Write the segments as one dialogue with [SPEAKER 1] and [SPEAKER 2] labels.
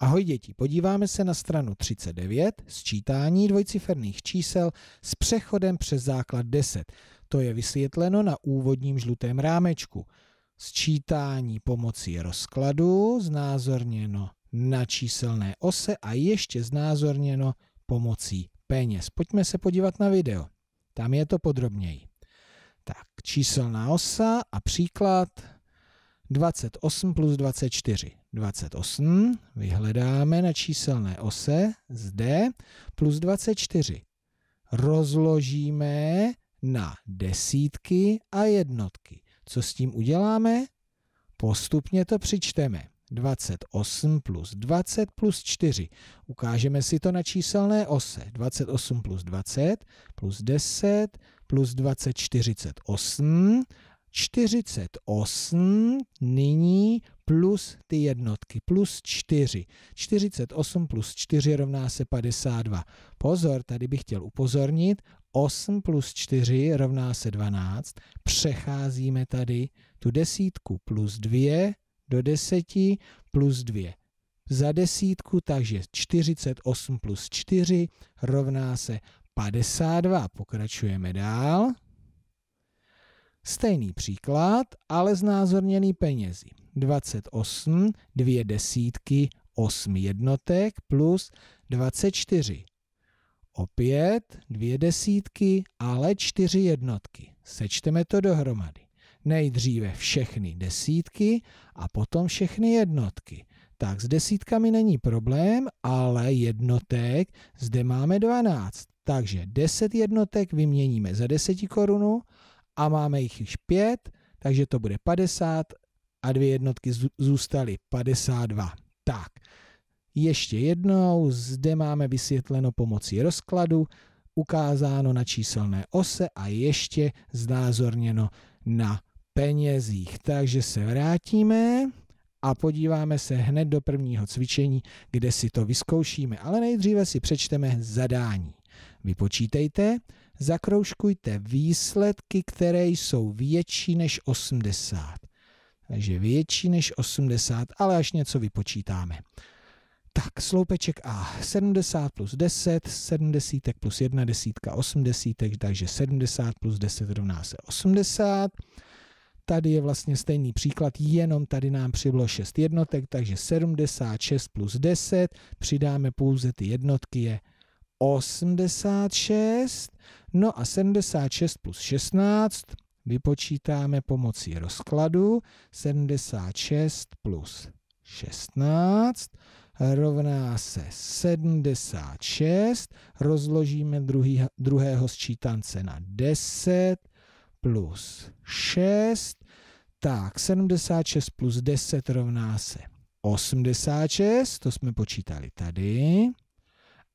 [SPEAKER 1] Ahoj děti, podíváme se na stranu 39, sčítání dvojciferných čísel s přechodem přes základ 10. To je vysvětleno na úvodním žlutém rámečku. Sčítání pomocí rozkladu, znázorněno na číselné ose a ještě znázorněno pomocí peněz. Pojďme se podívat na video. Tam je to podrobněji. Tak, číselná osa a příklad 28 plus 24. 28 vyhledáme na číselné ose zde plus 24. Rozložíme na desítky a jednotky. Co s tím uděláme? Postupně to přičteme. 28 plus 20 plus 4. Ukážeme si to na číselné ose. 28 plus 20 plus 10 plus 20, 48 48 nyní plus ty jednotky, plus 4. 48 plus 4 rovná se 52. Pozor, tady bych chtěl upozornit, 8 plus 4 rovná se 12. Přecházíme tady tu desítku plus 2 do 10 plus 2 za desítku, takže 48 plus 4 rovná se 52. Pokračujeme dál. Stejný příklad, ale znázorněný penězi. 28, dvě desítky, 8 jednotek plus 24. Opět dvě desítky, ale čtyři jednotky. Sečteme to dohromady. Nejdříve všechny desítky a potom všechny jednotky. Tak s desítkami není problém, ale jednotek zde máme 12. Takže 10 jednotek vyměníme za 10 korunu a máme jich již 5, takže to bude 50 a dvě jednotky zůstaly 52. Tak, ještě jednou, zde máme vysvětleno pomocí rozkladu, ukázáno na číselné ose a ještě znázorněno na penězích. Takže se vrátíme a podíváme se hned do prvního cvičení, kde si to vyzkoušíme, ale nejdříve si přečteme zadání. Vypočítejte, zakroužkujte výsledky, které jsou větší než 80. Takže větší než 80, ale až něco vypočítáme. Tak, sloupeček A. 70 plus 10, 70 plus 1 desítka, 80, takže 70 plus 10 rovná se 80. Tady je vlastně stejný příklad, jenom tady nám přibylo 6 jednotek, takže 76 plus 10, přidáme pouze ty jednotky, je 86. No a 76 plus 16 vypočítáme pomocí rozkladu. 76 plus 16 rovná se 76. Rozložíme druhý, druhého sčítance na 10 plus 6. Tak, 76 plus 10 rovná se 86, to jsme počítali tady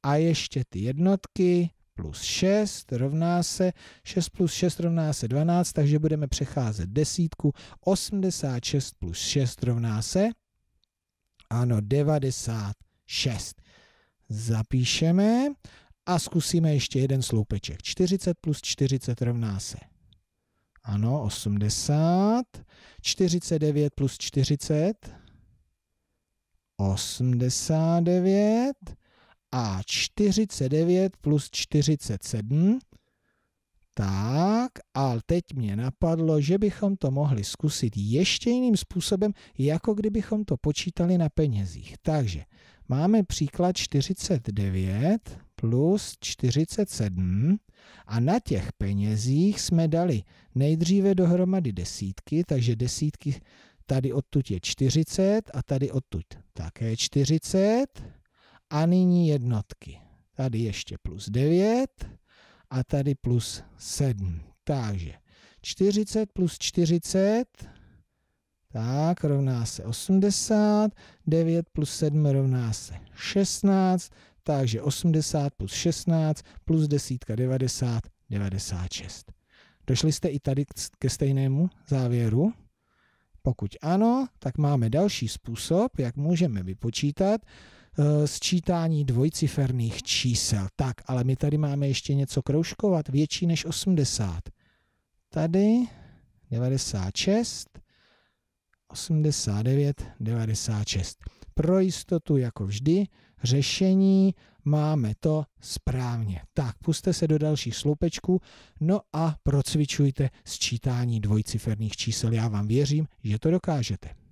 [SPEAKER 1] a ještě ty jednotky plus 6 rovná se, 6 plus 6 rovná se 12, takže budeme přecházet desítku, 86 plus 6 rovná se, ano, 96. Zapíšeme a zkusíme ještě jeden sloupeček. 40 plus 40 rovná se. Ano, 80. 49 plus 40. 89 a 49 plus 47. Tak, ale teď mě napadlo, že bychom to mohli zkusit ještě jiným způsobem, jako kdybychom to počítali na penězích. Takže máme příklad 49 plus 47 a na těch penězích jsme dali nejdříve dohromady desítky, takže desítky tady odtud je 40 a tady odtud také 40 a nyní jednotky. Tady ještě plus 9 a tady plus 7. Takže 40 plus 40, tak, rovná se 80, 9 plus 7 rovná se 16, takže 80 plus 16 plus desítka 90, 96. Došli jste i tady ke stejnému závěru? Pokud ano, tak máme další způsob, jak můžeme vypočítat, Eh, sčítání dvojciferných čísel. Tak, ale my tady máme ještě něco kroužkovat větší než 80. Tady 96, 89, 96. Pro jistotu, jako vždy, řešení máme to správně. Tak, puste se do dalších sloupečků, no a procvičujte sčítání dvojciferných čísel. Já vám věřím, že to dokážete.